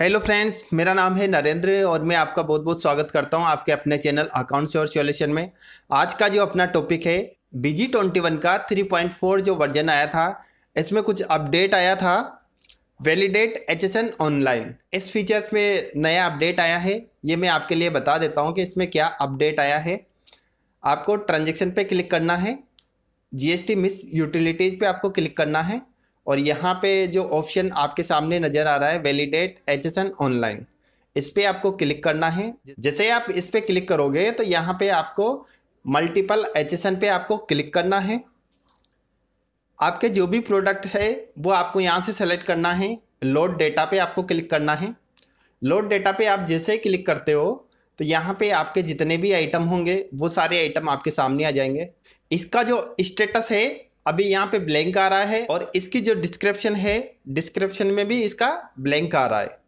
hello friends मेरा नाम है नरेंद्र और मैं आपका बहुत बहुत स्वागत करता हूं आपके अपने चैनल अकाउंट्स और सोल्यूशन में आज का जो अपना टॉपिक है बीजी ट्वेंटी वन का थ्री पॉइंट फोर जो वर्जन आया था इसमें कुछ अपडेट आया था वैलिडेट एच ऑनलाइन इस फीचर्स में नया अपडेट आया है ये मैं आपके लिए बता देता हूँ कि इसमें क्या अपडेट आया है आपको ट्रांजेक्शन पर क्लिक करना है जीएसटी मिस यूटिलिटीज़ पर आपको क्लिक करना है और यहाँ पे जो ऑप्शन आपके सामने नज़र आ रहा है वैलिडेट एच ऑनलाइन इस पर आपको क्लिक करना है जैसे आप इस पर क्लिक करोगे तो यहाँ पे आपको मल्टीपल एच पे आपको क्लिक करना है आपके जो भी प्रोडक्ट है वो आपको यहाँ से सेलेक्ट करना है लोड डेटा पे आपको क्लिक करना है लोड डेटा पे आप जैसे ही क्लिक करते हो तो यहाँ पे आपके जितने भी आइटम होंगे वो सारे आइटम आपके सामने आ जाएंगे इसका जो स्टेटस है अभी यहाँ पे ब्लैंक आ रहा है और इसकी जो डिस्क्रिप्शन है डिस्क्रिप्शन में भी इसका ब्लैंक आ रहा है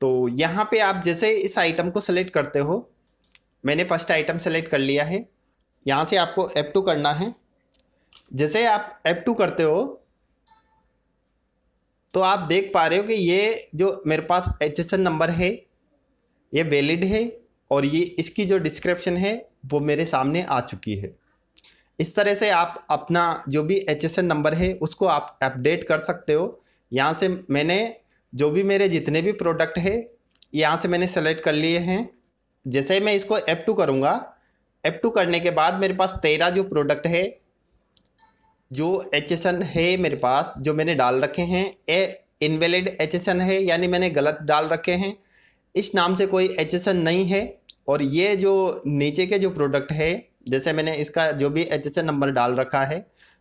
तो यहाँ पे आप जैसे इस आइटम को सेलेक्ट करते हो मैंने फर्स्ट आइटम सेलेक्ट कर लिया है यहाँ से आपको एप टू करना है जैसे आप एप टू करते हो तो आप देख पा रहे हो कि ये जो मेरे पास एच नंबर है ये वैलिड है और ये इसकी जो डिस्क्रिप्शन है वो मेरे सामने आ चुकी है इस तरह से आप अपना जो भी एच नंबर है उसको आप अपडेट कर सकते हो यहाँ से मैंने जो भी मेरे जितने भी प्रोडक्ट है यहाँ से मैंने सेलेक्ट कर लिए हैं जैसे मैं इसको एप टू करूँगा एप टू करने के बाद मेरे पास तेरह जो प्रोडक्ट है जो एच है मेरे पास जो मैंने डाल रखे हैं ए इनवेलिड एच है यानी मैंने गलत डाल रखे हैं इस नाम से कोई एच नहीं है और ये जो नीचे के जो प्रोडक्ट है जैसे मैंने इसका जो भी एच नंबर डाल रखा है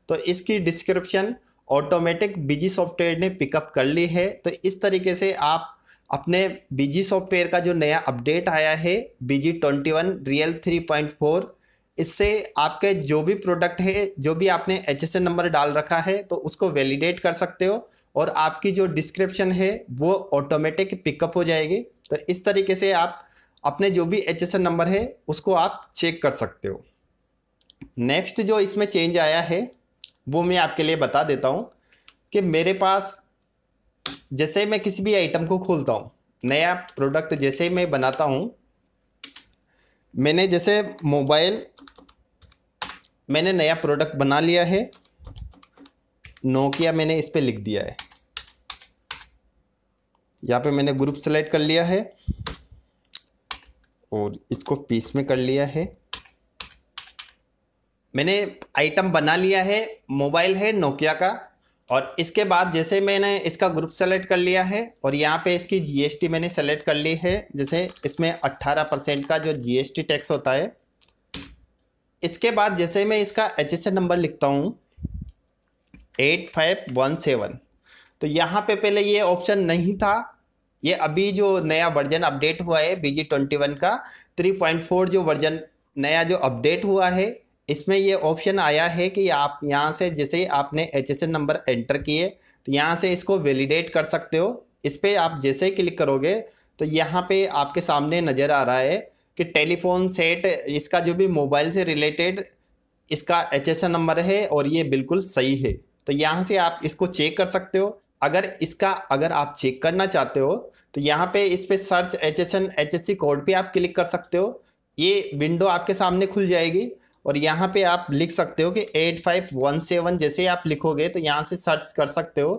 तो इसकी डिस्क्रिप्शन ऑटोमेटिक बिजी सॉफ्टवेयर ने पिकअप कर ली है तो इस तरीके से आप अपने बिजी सॉफ्टवेयर का जो नया अपडेट आया है Busy twenty one real three point four इससे आपके जो भी प्रोडक्ट है जो भी आपने एच नंबर डाल रखा है तो उसको वैलिडेट कर सकते हो और आपकी जो डिस्क्रिप्शन है वो ऑटोमेटिक पिकअप हो जाएगी तो इस तरीके से आप अपने जो भी एच नंबर है उसको आप चेक कर सकते हो नेक्स्ट जो इसमें चेंज आया है वो मैं आपके लिए बता देता हूँ कि मेरे पास जैसे मैं किसी भी आइटम को खोलता हूँ नया प्रोडक्ट जैसे मैं बनाता हूँ मैंने जैसे मोबाइल मैंने नया प्रोडक्ट बना लिया है नोकिया मैंने इस पर लिख दिया है यहाँ पे मैंने ग्रुप सेलेक्ट कर लिया है और इसको पीस में कर लिया है मैंने आइटम बना लिया है मोबाइल है नोकिया का और इसके बाद जैसे मैंने इसका ग्रुप सेलेक्ट कर लिया है और यहाँ पे इसकी जीएसटी मैंने सेलेक्ट कर ली है जैसे इसमें 18 परसेंट का जो जीएसटी टैक्स होता है इसके बाद जैसे मैं इसका एच नंबर लिखता हूँ एट फाइव वन सेवन तो यहाँ पे पहले ये ऑप्शन नहीं था ये अभी जो नया वर्जन अपडेट हुआ है बी ट्वेंटी वन का थ्री पॉइंट फोर जो वर्जन नया जो अपडेट हुआ है इसमें ये ऑप्शन आया है कि आप यहाँ से जैसे आपने एच नंबर एंटर किए तो यहाँ से इसको वैलिडेट कर सकते हो इस पर आप जैसे क्लिक करोगे तो यहाँ पे आपके सामने नज़र आ रहा है कि टेलीफोन सेट इसका जो भी मोबाइल से रिलेटेड इसका एच नंबर है और ये बिल्कुल सही है तो यहाँ से आप इसको चेक कर सकते हो अगर इसका अगर आप चेक करना चाहते हो तो यहाँ पे इस पर सर्च एच एच कोड पे आप क्लिक कर सकते हो ये विंडो आपके सामने खुल जाएगी और यहाँ पे आप लिख सकते हो कि एट फाइव वन सेवन जैसे आप लिखोगे तो यहाँ से सर्च कर सकते हो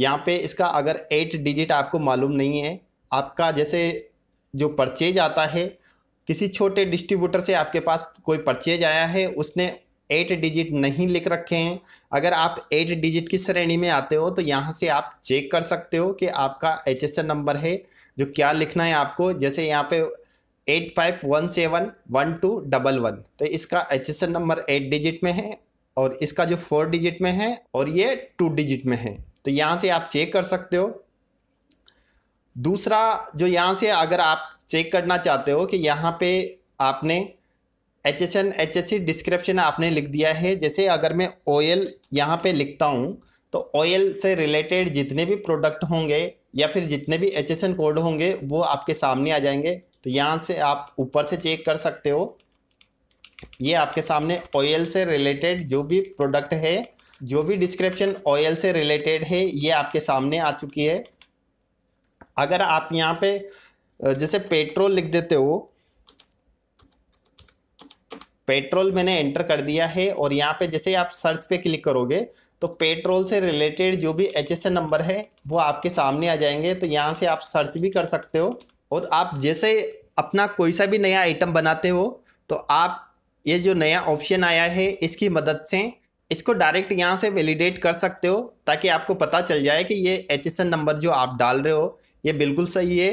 यहाँ पे इसका अगर एट डिजिट आपको मालूम नहीं है आपका जैसे जो परचेज आता है किसी छोटे डिस्ट्रीब्यूटर से आपके पास कोई परचेज आया है उसने एट डिजिट नहीं लिख रखे हैं अगर आप एट डिजिट की श्रेणी में आते हो तो यहाँ से आप चेक कर सकते हो कि आपका एच नंबर है जो क्या लिखना है आपको जैसे यहाँ पे eight five one seven one two double one तो इसका एच नंबर एट डिजिट में है और इसका जो फोर डिजिट में है और ये टू डिजिट में है तो यहाँ से आप चेक कर सकते हो दूसरा जो यहाँ से अगर आप चेक करना चाहते हो कि यहाँ पे आपने H S N H S C description आपने लिख दिया है जैसे अगर मैं ऑयल यहाँ पे लिखता हूँ तो ऑयल से रिलेटेड जितने भी प्रोडक्ट होंगे या फिर जितने भी एच एस एन कोड होंगे वो आपके सामने आ जाएंगे तो यहाँ से आप ऊपर से चेक कर सकते हो ये आपके सामने ऑयल से रिलेटेड जो भी प्रोडक्ट है जो भी डिस्क्रिप्शन ऑयल से रिलेटेड है ये आपके सामने आ चुकी है अगर आप यहाँ पे जैसे पेट्रोल लिख देते हो पेट्रोल मैंने एंटर कर दिया है और यहाँ पे जैसे आप सर्च पे क्लिक करोगे तो पेट्रोल से रिलेटेड जो भी एच नंबर है वो आपके सामने आ जाएंगे तो यहाँ से आप सर्च भी कर सकते हो और आप जैसे अपना कोई सा भी नया आइटम बनाते हो तो आप ये जो नया ऑप्शन आया है इसकी मदद से इसको डायरेक्ट यहाँ से वैलिडेट कर सकते हो ताकि आपको पता चल जाए कि ये एच नंबर जो आप डाल रहे हो ये बिल्कुल सही है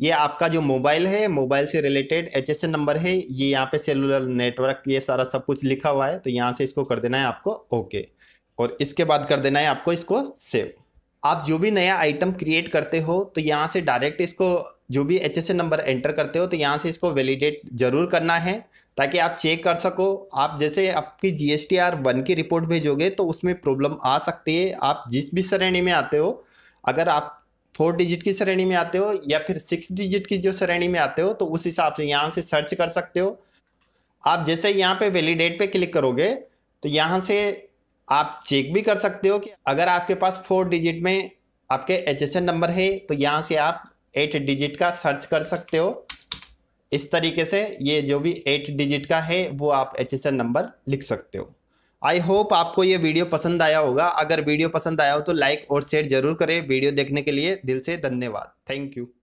ये आपका जो मोबाइल है मोबाइल से रिलेटेड एच नंबर है ये यहाँ पे सेलुलर नेटवर्क ये सारा सब कुछ लिखा हुआ है तो यहाँ से इसको कर देना है आपको ओके और इसके बाद कर देना है आपको इसको सेव आप जो भी नया आइटम क्रिएट करते हो तो यहाँ से डायरेक्ट इसको जो भी एच नंबर एंटर करते हो तो यहाँ से इसको वैलिडेट जरूर करना है ताकि आप चेक कर सको आप जैसे आपकी G S T R one की रिपोर्ट भेजोगे तो उसमें प्रॉब्लम आ सकती है आप जिस भी श्रेणी में आते हो अगर आप फोर डिजिट की श्रेणी में आते हो या फिर सिक्स डिजिट की जो श्रेणी में आते हो तो उस हिसाब से यहाँ से सर्च कर सकते हो आप जैसे यहाँ पे वैलिडेट पे क्लिक करोगे तो यहाँ से आप चेक भी कर सकते हो कि अगर आपके पास फोर डिजिट में आपके एच नंबर है तो यहाँ से आप एट डिजिट का सर्च कर सकते हो इस तरीके से ये जो भी एट डिजिट का है वो आप एच नंबर लिख सकते हो आई होप आपको ये वीडियो पसंद आया होगा अगर वीडियो पसंद आया हो तो लाइक और शेयर जरूर करें वीडियो देखने के लिए दिल से धन्यवाद थैंक यू